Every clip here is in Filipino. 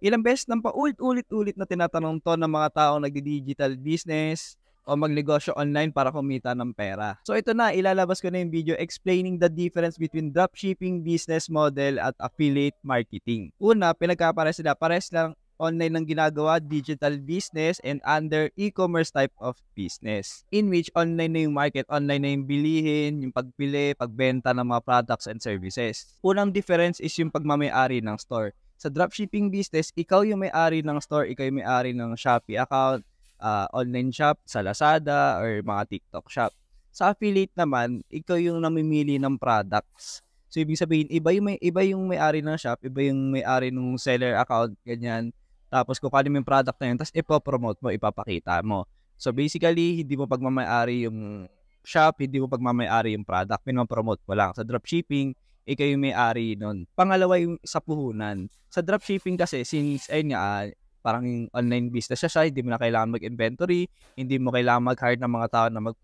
ilang beses nang paulit-ulit-ulit na tinatanong to ng mga taong nagdi-digital business o magnegosyo online para kumita ng pera. So ito na, ilalabas ko na yung video explaining the difference between dropshipping business model at affiliate marketing. Una, pinagkapares sila. Pares lang online ng ginagawa, digital business, and under e-commerce type of business. In which, online na yung market, online na yung bilihin, yung pagpili, pagbenta ng mga products and services. Unang difference is yung pagmamayari ng store sa dropshipping business, ikaw yung may-ari ng store, ikaw yung may-ari ng Shopee account, uh, online shop, sa Lazada, or mga TikTok shop. Sa affiliate naman, ikaw yung namimili ng products. So, ibig sabihin, iba yung, may, iba yung may-ari ng shop, iba yung may-ari ng seller account, ganyan. Tapos, kukunin mo yung product na yun, tapos ipopromote mo, ipapakita mo. So, basically, hindi mo pagmamay-ari yung shop, hindi mo pagmamay-ari yung product, pinapromote mo lang. Sa dropshipping, ikaw yung may-ari nun. Pangalawa yung sa puhunan. Sa dropshipping kasi, since, ayun nga, ah, parang yung online business siya hindi mo na kailangan mag-inventory, hindi mo kailangan mag-hire ng mga tao na mag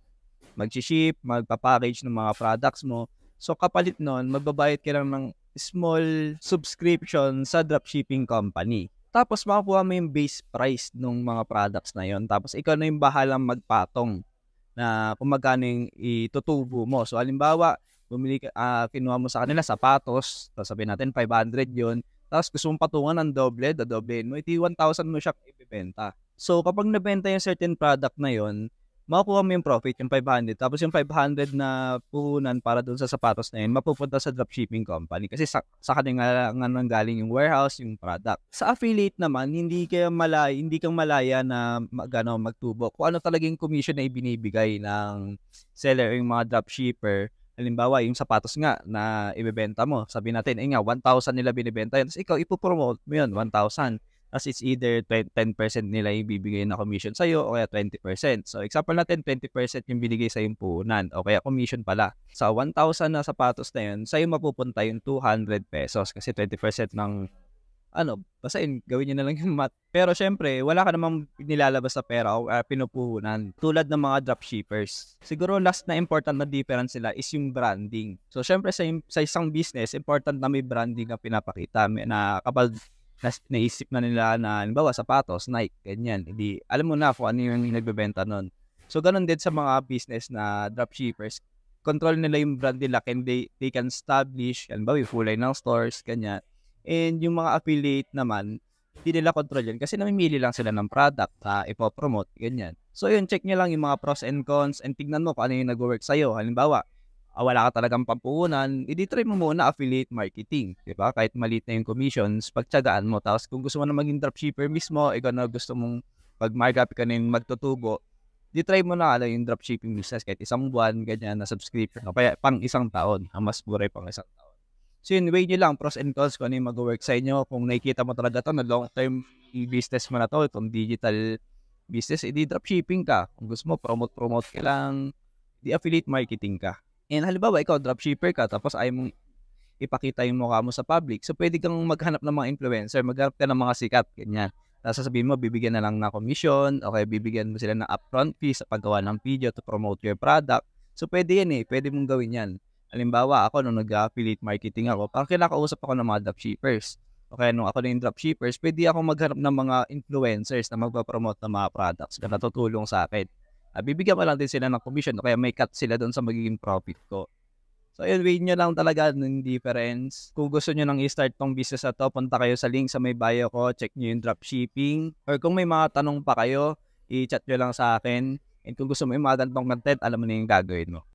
mag-ship, magpa-package ng mga products mo. So kapalit nun, magbabayad ka lang ng small subscription sa dropshipping company. Tapos makukuha mo yung base price ng mga products na yon. Tapos ikaw na yung bahalang magpatong na kung magkano yung itutubo mo. So halimbawa, bumili ka, uh, kinuha mo sa kanila sapatos, tapos sabihin natin 500 yon tapos gusto mong patungan ng doble, doble mo, iti 1,000 mo siya ibibenta. So, kapag nabenta yung certain product na yon makukuha mo yung profit, yung 500. Tapos yung 500 na puhunan para doon sa sapatos na yun, mapupunta sa dropshipping company. Kasi sa, sa kanila nga nang galing yung warehouse, yung product. Sa affiliate naman, hindi ka malaya, hindi kang malaya na magano magtubo. Kung ano talagang commission na ibinibigay ng seller yung mga dropshipper Halimbawa, yung sapatos nga na ibebenta mo, sabi natin, eh nga, 1,000 nila binibenta yun. Tapos ikaw, ipopromote mo yun, 1,000. Tapos it's either 10% nila yung bibigay na commission sa'yo o kaya 20%. So example natin, 20% yung binigay sa yung puhunan o kaya commission pala. Sa so, 1,000 na sapatos na yun, sa'yo mapupunta yung 200 pesos kasi 20% ng ano, basahin, gawin niya na lang yung mat. Pero syempre, wala ka namang nilalabas sa pera o uh, pinupuhunan. Tulad ng mga dropshippers. Siguro last na important na difference nila is yung branding. So syempre sa, sa isang business, important na may branding na pinapakita. May, na kapag nas, naisip na nila na, halimbawa, sapatos, Nike, ganyan. Hindi, alam mo na kung ano yung nagbebenta nun. So, ganun din sa mga business na dropshippers. Control nila yung brand nila and they, they can establish, halimbawa, yung full line ng stores, ganyan And yung mga affiliate naman, hindi nila control yun kasi namimili lang sila ng product, ha, ipopromote, ganyan. So yun, check nyo lang yung mga pros and cons and tignan mo kung ano yung nag-work sa'yo. Halimbawa, ah, wala ka talagang pampuhunan, edi try mo muna affiliate marketing, di ba? Kahit maliit na yung commissions, pagtsagaan mo. Tapos kung gusto mo na maging dropshipper mismo, ikaw eh, ano na gusto mong pag markup ka na yung magtutubo, di try mo na alam ano, yung dropshipping business kahit isang buwan, ganyan, na subscription. Kaya pang isang taon, mas buray pang isang taon. So yun, weigh nyo lang pros and cons kung ano yung mag-work sa inyo. Kung nakikita mo talaga to na long-term business mo na to, itong digital business, edi dropshipping ka. Kung gusto mo, promote-promote ka lang. Di affiliate marketing ka. And halimbawa, ikaw, dropshipper ka, tapos ay mong ipakita yung mukha mo sa public. So, pwede kang maghanap ng mga influencer, maghanap ka ng mga sikat, ganyan. Tapos sasabihin mo, bibigyan na lang na commission, okay, bibigyan mo sila ng upfront fee sa paggawa ng video to promote your product. So, pwede yan eh. Pwede mong gawin yan. Halimbawa, ako nung nag-affiliate marketing ako, parang kinakausap ako ng mga dropshippers. Okay, nung ako na yung dropshippers, pwede ako maghanap ng mga influencers na magpapromote ng mga products na natutulong sa akin. Uh, bibigyan ko lang din sila ng commission o kaya may cut sila doon sa magiging profit ko. So, yun, wait nyo lang talaga ng difference. Kung gusto nyo nang i-start tong business na to, punta kayo sa link sa may bio ko, check nyo yung dropshipping. Or kung may mga tanong pa kayo, i-chat nyo lang sa akin. And kung gusto mo yung mga ganitong content, alam mo na yung gagawin mo.